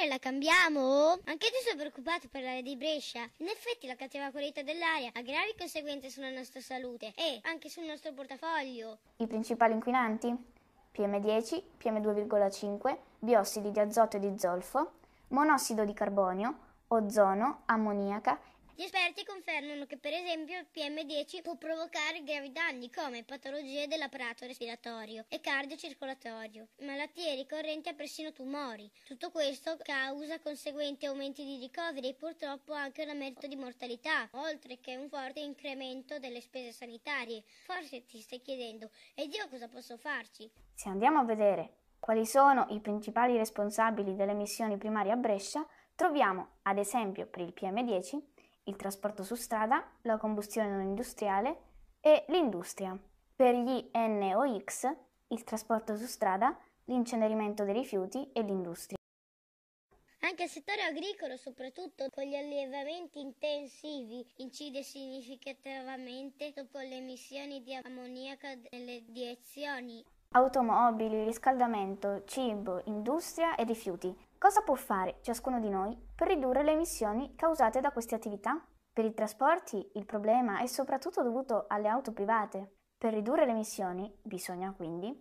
stagione la cambiamo? Anche tu sei preoccupato per l'aria di Brescia? In effetti la cattiva qualità dell'aria ha gravi conseguenze sulla nostra salute e anche sul nostro portafoglio. I principali inquinanti? PM10, PM2,5, biossidi di azoto e di zolfo, monossido di carbonio, ozono, ammoniaca gli esperti confermano che per esempio il PM10 può provocare gravi danni come patologie dell'apparato respiratorio e cardiocircolatorio, malattie ricorrenti e persino tumori. Tutto questo causa conseguenti aumenti di ricoveri e purtroppo anche un aumento di mortalità, oltre che un forte incremento delle spese sanitarie. Forse ti stai chiedendo, ed io cosa posso farci? Se andiamo a vedere quali sono i principali responsabili delle emissioni primarie a Brescia, troviamo, ad esempio, per il PM10, il trasporto su strada, la combustione non industriale e l'industria. Per gli NOx, il trasporto su strada, l'incenerimento dei rifiuti e l'industria. Anche il settore agricolo, soprattutto con gli allevamenti intensivi, incide significativamente dopo le emissioni di ammoniaca nelle direzioni. Automobili, riscaldamento, cibo, industria e rifiuti Cosa può fare ciascuno di noi per ridurre le emissioni causate da queste attività? Per i trasporti il problema è soprattutto dovuto alle auto private. Per ridurre le emissioni bisogna quindi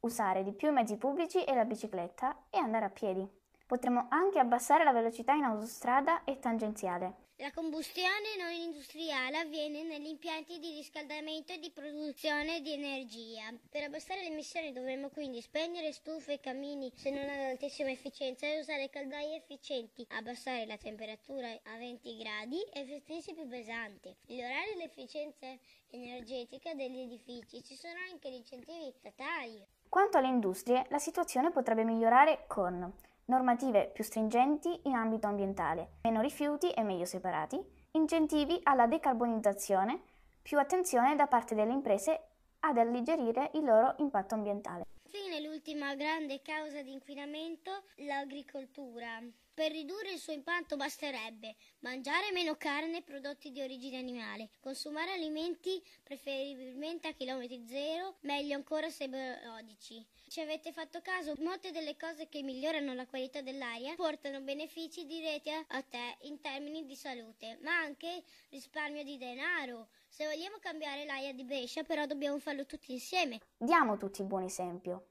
usare di più i mezzi pubblici e la bicicletta e andare a piedi. Potremmo anche abbassare la velocità in autostrada e tangenziale. La combustione non industriale avviene negli impianti di riscaldamento e di produzione di energia. Per abbassare le emissioni dovremmo quindi spegnere stufe e camini se non ad altissima efficienza e usare caldaie efficienti, abbassare la temperatura a 20 gradi e vestirsi più pesanti, migliorare l'efficienza energetica degli edifici. Ci sono anche gli incentivi statali. Quanto alle industrie, la situazione potrebbe migliorare con normative più stringenti in ambito ambientale, meno rifiuti e meglio separati, incentivi alla decarbonizzazione, più attenzione da parte delle imprese ad alleggerire il loro impatto ambientale. Infine l'ultima grande causa di inquinamento, l'agricoltura. Per ridurre il suo impatto basterebbe mangiare meno carne e prodotti di origine animale, consumare alimenti preferibili. 20 a km zero, meglio ancora se biologici. Ci avete fatto caso? Molte delle cose che migliorano la qualità dell'aria portano benefici diretti a te in termini di salute, ma anche risparmio di denaro. Se vogliamo cambiare l'aria di Brescia, però dobbiamo farlo tutti insieme. Diamo tutti un buon esempio.